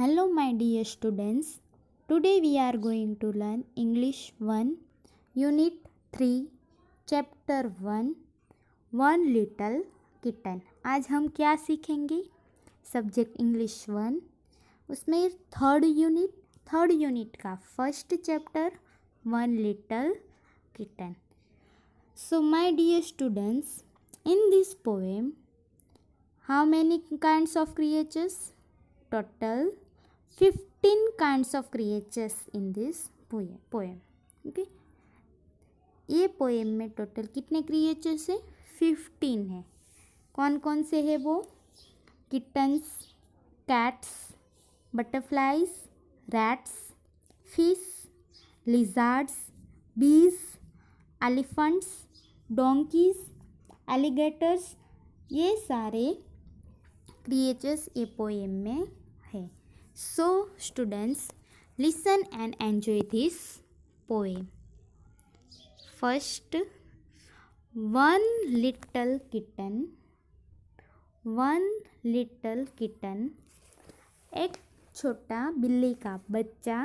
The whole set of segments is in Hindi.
Hello my dear students Today we are going to learn English one unit three chapter one one little kitten आज हम क्या सीखेंगे सब्जेक्ट इंग्लिश वन उसमें थर्ड यूनिट थर्ड यूनिट का first chapter one little kitten so my dear students in this poem how many kinds of creatures total fifteen kinds of creatures in this poem poem okay ये पोएम में टोटल कितने क्रिएचर्स है फिफ्टीन है कौन कौन से है वो kittens cats butterflies rats fish lizards bees elephants donkeys alligators ये सारे क्रिएचर्स ये पोएम में So students listen and enjoy this poem. First one little kitten one little kitten ek छोटा billi ka बच्चा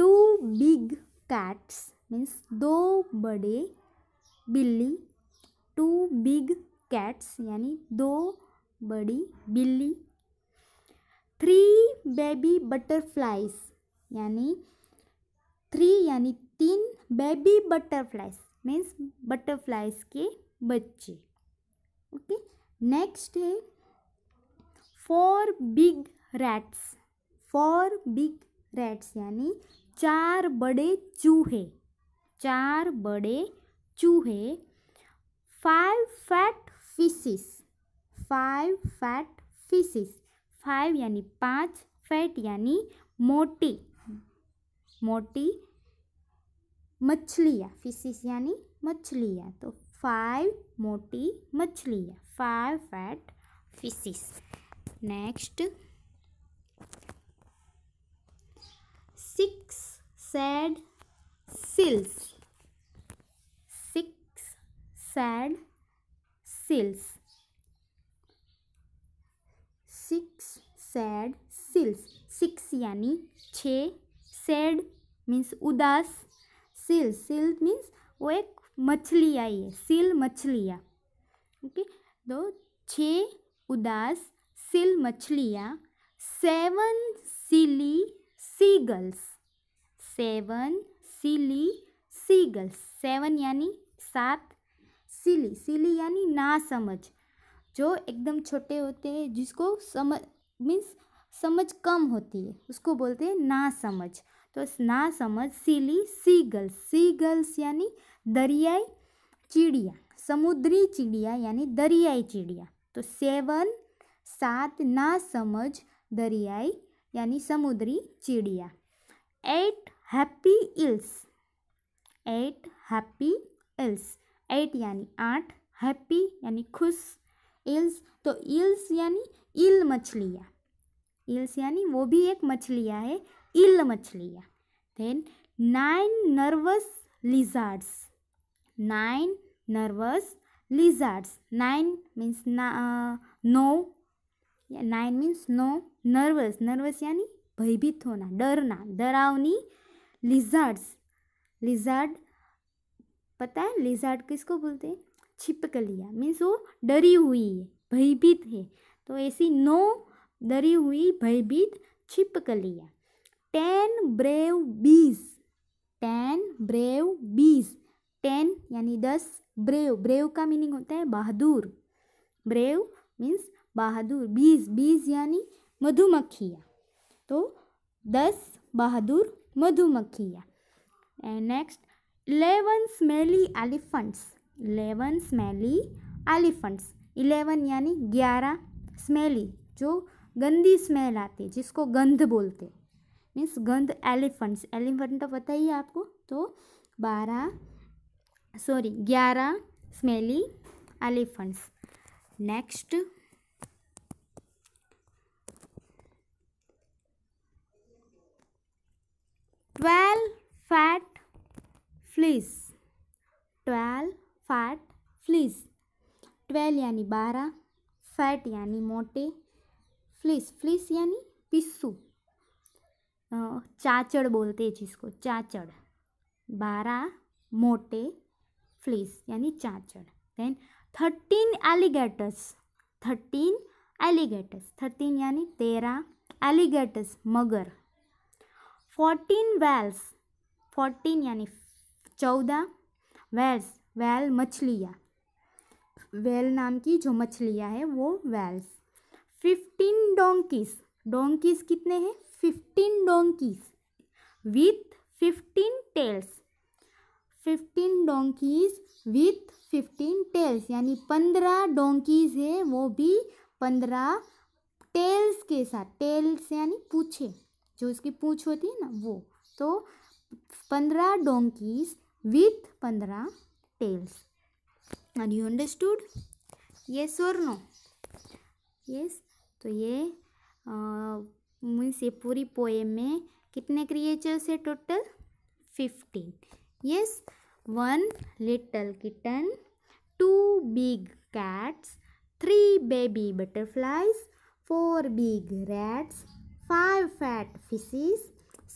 two big cats means do bade billi two big cats yani do badi billi three baby butterflies यानी थ्री यानी तीन बेबी बटरफ्लाइज मीन्स बटरफ्लाइज के बच्चे ओके नेक्स्ट है four big rats four big rats यानी चार बड़े चूहे चार बड़े चूहे five fat fishes five fat fishes five यानी पाँच फैट यानी मोटी मोटी मछलियाँ फिशिस यानी मछलियाँ तो फाइव मोटी मछलियाँ five fat fishes next six sad seals six sad seals sad seals six यानी छ सैड मीन्स उदास सिल सिल मीन्स वो एक मछली आई है सिल मछलियाँ ओके दो तो छ उदास सिल मछलियाँ seven silly seagulls seven silly seagulls seven यानी सात सिली सिली यानी ना समझ जो एकदम छोटे होते हैं जिसको समझ मीन्स समझ कम होती है उसको बोलते हैं ना समझ तो ना समझ सीली सीगल्स सीगल्स यानी दरियाई चिड़िया समुद्री चिड़िया यानी दरियाई चिड़िया तो सेवन सात ना समझ दरियाई यानी समुद्री चिड़िया eight happy eels eight happy eels eight यानी आठ हैप्पी यानी खुश इल्स तो इल्स यानी इल मछलियाँ इल्स यानी वो भी एक मछलियाँ है ईल मछलियाँ then nine nervous lizards nine nervous lizards nine means ना no nine means no nervous nervous यानी भयभीत होना डरना डरावनी लिजार्ड्स लिजार्ड पता है लिजार्ड किसको बोलते हैं छिपकलिया मीन्स वो डरी हुई है भयभीत है तो ऐसी नो डरी हुई भयभीत छिपक लिया ten brave bees ten brave bees ten यानी दस ब्रेव ब्रेव का मीनिंग होता है बहादुर ब्रेव मीन्स बहादुर बीस बीस यानी मधुमक्खियाँ तो दस बहादुर मधुमक्खियाँ and next eleven smelly elephants eleven smelly elephants eleven यानी ग्यारह स्मेली जो गंदी स्मेल आती है जिसको गंध बोलते मीन्स गंध एलिफेंट्स एलिफेंट तो पता ही है आपको तो बारह सॉरी ग्यारह smelly elephants next twelve fat fleas twelve fat fleas twelve यानी बारह फैट यानी मोटे फ्लिस फ्लिस यानी पिस्सू चाचड़ बोलते हैं जिसको चाचड़ बारह मोटे फ्लिस यानी चाचड़ then thirteen alligators thirteen alligators thirteen यानी तेरह एलिगेटर्स मगर फोर्टीन वेल्स फोर्टीन यानी चौदह वेल्स वेल मछलियाँ वेल नाम की जो मछलियाँ है वो वेल्स फिफ्टीन डोंकीस डोंकीस कितने हैं fifteen donkeys with fifteen tails fifteen donkeys with fifteen tails यानी पंद्रह डोंकीज है वो भी पंद्रह टेल्स के साथ टेल्स यानी पूछे जो उसकी पूछ होती है ना वो तो पंद्रह डोंकीज विथ पंद्रह tails and you understood yes और नो यस तो ये मीन्स पूरी पोएम में कितने क्रिएचर्स है total fifteen yes one little kitten two big cats three baby butterflies four big rats five fat fishes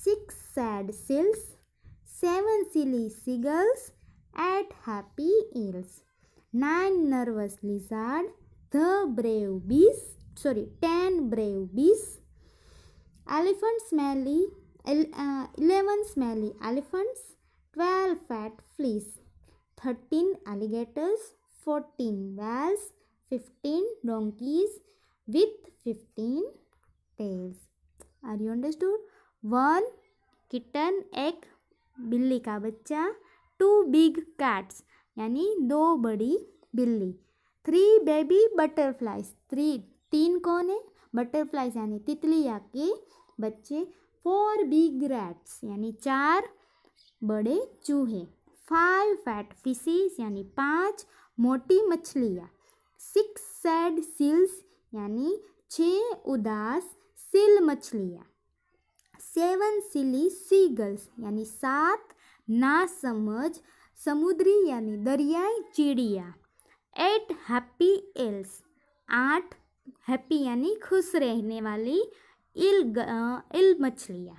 six sad seals seven silly seagulls eight happy eels nine nervous lizard the brave beast sorry 10 brave bees elephant smelly uh, 11 smelly elephants 12 fat fleas 13 alligators 14 whales 15 donkeys with 15 tails are you understood one kitten एक billi ka बच्चा two big cats yani do badi billi three baby butterflies three तीन कौन है बटरफ्लाइज यानी तितलिया के बच्चे फोर बिग रैट्स यानी चार बड़े चूहे फाइव फैट फिशेज यानी पांच मोटी मछलियाँ सिक्स सैड सील्स यानी छः उदास सिल मछलियाँ सेवन सिली सीगल्स यानी सात ना समझ समुद्री यानी दरियाई चिड़िया एट हैप्पी एल्स आठ हैप्पी यानी खुश रहने वाली इल इल मछलियाँ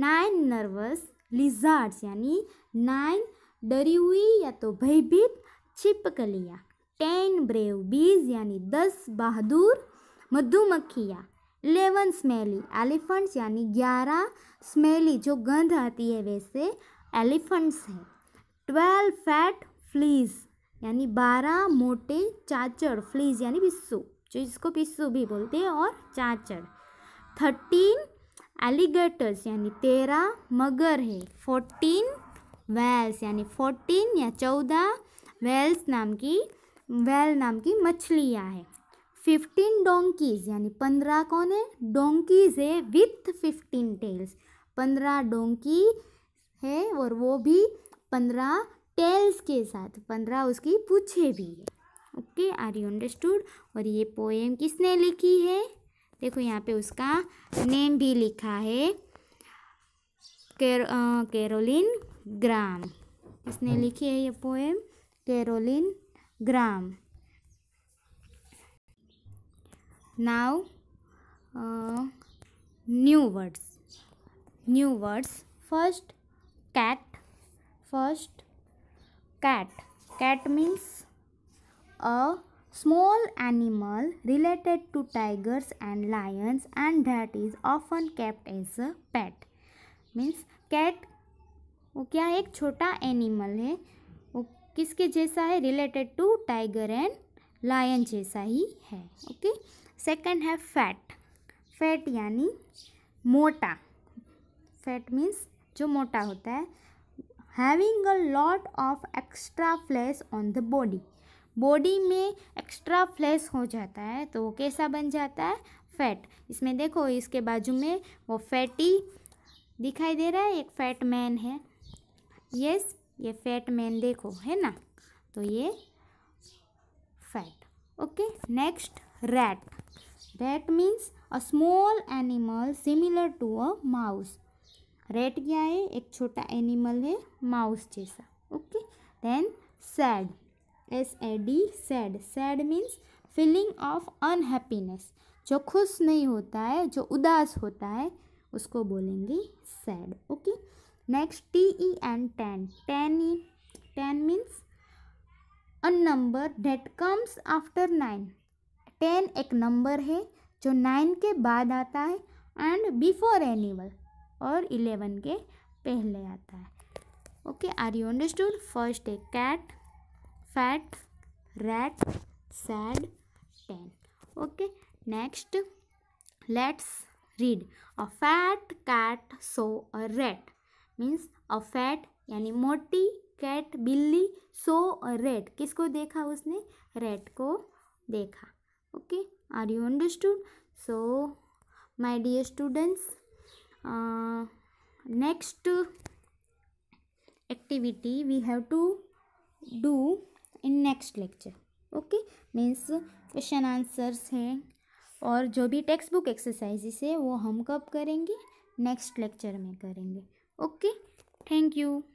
नाइन नर्वस लिजार्ड्स यानी नाइन डरी हुई या तो भयभीत छिपकलियाँ टेन ब्रेव बीज यानी दस बहादुर मधुमक्खियाँ इलेवन स्मेली एलिफेंट्स यानी ग्यारह स्मेली जो गंध आती है वैसे एलिफेंट्स हैं ट्वेल्व फैट फ्लीज यानी बारह मोटे चाचड़ फ्लीज यानी बिस्सू जो इसको पिस्सू भी बोलते हैं और चाचड़ थर्टीन एलिगेटर्स यानी तेरह मगर है फोर्टीन वेल्स यानी फोर्टीन या चौदह वेल्स नाम की वेल नाम की मछलियाँ हैं फिफ्टीन डोंकीज यानी पंद्रह कौन है डोंकीज है विथ फिफ्टीन टेल्स पंद्रह डोंकी है और वो भी पंद्रह टेल्स के साथ पंद्रह उसकी पूछे भी है ओके आर यू अंडरस्टूड और ये पोएम किसने लिखी है देखो यहाँ पे उसका नेम भी लिखा है केर, आ, केरोलिन ग्राम किसने हम्म। लिखी है ये poem Caroline Graham now new words new words first cat first cat cat means a small animal related to tigers and lions and that is often kept as a pet means cat वो क्या है एक छोटा एनिमल है वो किसके जैसा है related to tiger and lion जैसा ही है ओके सेकंड है फैट फैट यानी मोटा फैट मीन्स जो मोटा होता है having a lot of extra flesh on the body body में एक्स्ट्रा फ्लैश हो जाता है तो वो कैसा बन जाता है फैट इसमें देखो इसके बाजू में वो फैटी दिखाई दे रहा है एक फैट मैन है यस ये फैट मैन देखो है ना तो ये fat okay next rat rat means a small animal similar to a mouse rat क्या है एक छोटा एनिमल है माउस जैसा okay then sad S A D sad sad means feeling of unhappiness जो खुश नहीं होता है जो उदास होता है उसको बोलेंगे sad okay next T E N ten ten E ten means a number that comes after nine ten एक नंबर है जो नाइन के बाद आता है एंड बिफोर एनिवल और इलेवन के पहले आता है okay are you understood first A cat fat rat sad ten okay next let's read a fat cat so a rat means a fat यानी मोटी कैट बिल्ली सो अ रेट किसको देखा उसने रेट को देखा okay are you understood so my dear students next activity we have to do in next lecture okay means question answers हैं और जो भी टेक्स्ट बुक एक्सरसाइजेस है वो हम कब करेंगे नेक्स्ट लेक्चर में करेंगे ओके थैंक यू